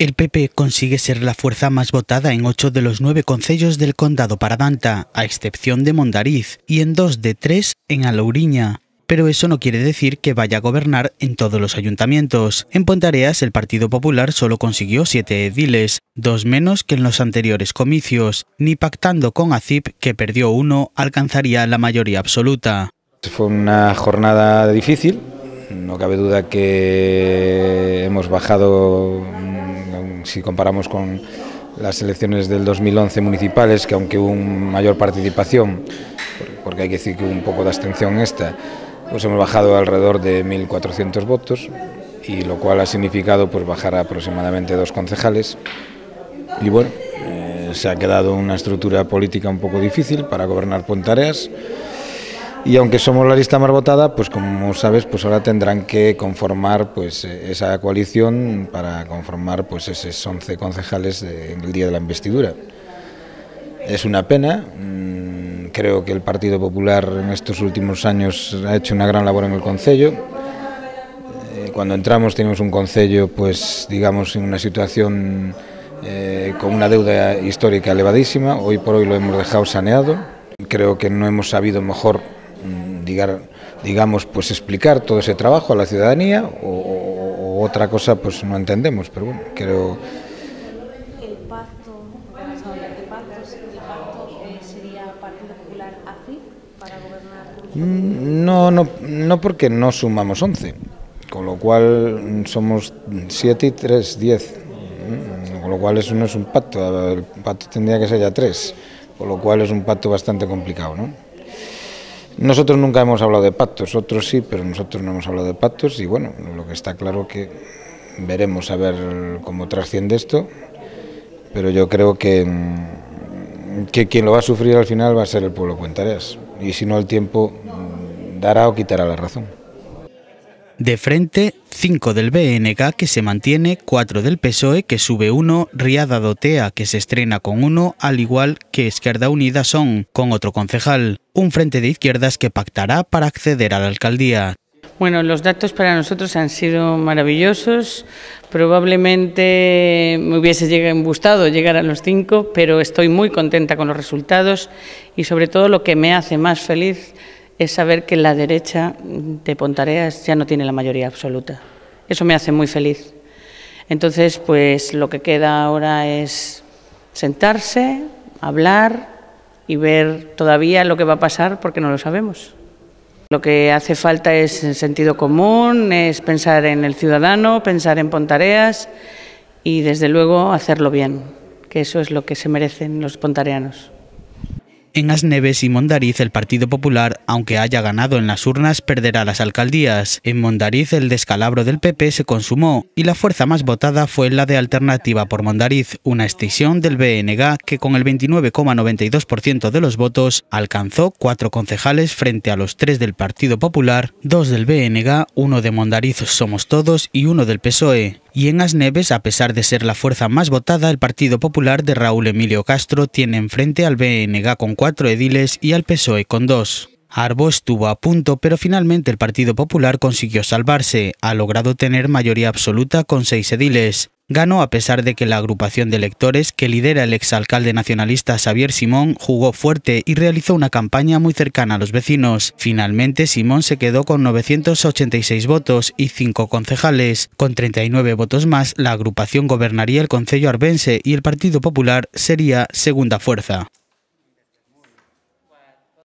El PP consigue ser la fuerza más votada en ocho de los nueve concellos del condado Paradanta, a excepción de Mondariz, y en dos de tres en Alauriña. Pero eso no quiere decir que vaya a gobernar en todos los ayuntamientos. En Pontareas el Partido Popular solo consiguió siete ediles, dos menos que en los anteriores comicios. Ni pactando con ACIP, que perdió uno, alcanzaría la mayoría absoluta. Fue una jornada difícil. No cabe duda que hemos bajado si comparamos con las elecciones del 2011 municipales, que aunque hubo mayor participación, porque hay que decir que hubo un poco de abstención esta, pues hemos bajado alrededor de 1.400 votos, y lo cual ha significado pues bajar aproximadamente dos concejales. Y bueno, eh, se ha quedado una estructura política un poco difícil para gobernar Pontareas y aunque somos la lista más votada, pues como sabes, pues ahora tendrán que conformar pues eh, esa coalición para conformar pues esos 11 concejales en el día de la investidura. Es una pena, mm, creo que el Partido Popular en estos últimos años ha hecho una gran labor en el Concello. Eh, cuando entramos tenemos un Concello, pues digamos, en una situación eh, con una deuda histórica elevadísima, hoy por hoy lo hemos dejado saneado. Creo que no hemos sabido mejor Mm, digamos, pues explicar todo ese trabajo a la ciudadanía o, otra cosa pues no entendemos, pero bueno, creo... El pacto, de ¿el pacto eh, sería Partido Popular AFI para gobernar? Mm, no, no, no porque no sumamos 11, con lo cual mm, somos 7 y 3, 10, con lo cual eso no es un pacto, el pacto tendría que ser ya 3, con lo cual es un pacto bastante complicado, ¿no? Nosotros nunca hemos hablado de pactos, otros sí, pero nosotros no hemos hablado de pactos y bueno, lo que está claro que veremos a ver cómo trasciende esto, pero yo creo que, mm, que quien lo va a sufrir al final va a ser el pueblo Cuentareas y si no el tiempo dará o quitará la razón. De frente 5 del BNK que se mantiene, 4 del PSOE que sube 1, Riada Dotea que se estrena con 1, al igual que Izquierda Unida son con otro concejal, un frente de izquierdas que pactará para acceder a la alcaldía. Bueno, los datos para nosotros han sido maravillosos. Probablemente me hubiese llegado, gustado llegar a los cinco, pero estoy muy contenta con los resultados y sobre todo lo que me hace más feliz es saber que la derecha de Pontareas ya no tiene la mayoría absoluta. Eso me hace muy feliz. Entonces, pues lo que queda ahora es sentarse, hablar y ver todavía lo que va a pasar porque no lo sabemos. Lo que hace falta es sentido común, es pensar en el ciudadano, pensar en Pontareas y desde luego hacerlo bien, que eso es lo que se merecen los pontareanos. En Asneves y Mondariz el Partido Popular, aunque haya ganado en las urnas, perderá las alcaldías. En Mondariz el descalabro del PP se consumó y la fuerza más votada fue la de Alternativa por Mondariz, una extinción del BNG que con el 29,92% de los votos alcanzó cuatro concejales frente a los tres del Partido Popular, dos del BNG, uno de Mondariz Somos Todos y uno del PSOE. Y en Asneves, a pesar de ser la fuerza más votada, el Partido Popular de Raúl Emilio Castro tiene enfrente al BNG con cuatro ediles y al PSOE con dos. Arbo estuvo a punto, pero finalmente el Partido Popular consiguió salvarse. Ha logrado tener mayoría absoluta con seis ediles ganó a pesar de que la agrupación de electores que lidera el exalcalde nacionalista Xavier Simón jugó fuerte y realizó una campaña muy cercana a los vecinos. Finalmente Simón se quedó con 986 votos y 5 concejales. Con 39 votos más, la agrupación gobernaría el Concello Arbense y el Partido Popular sería segunda fuerza.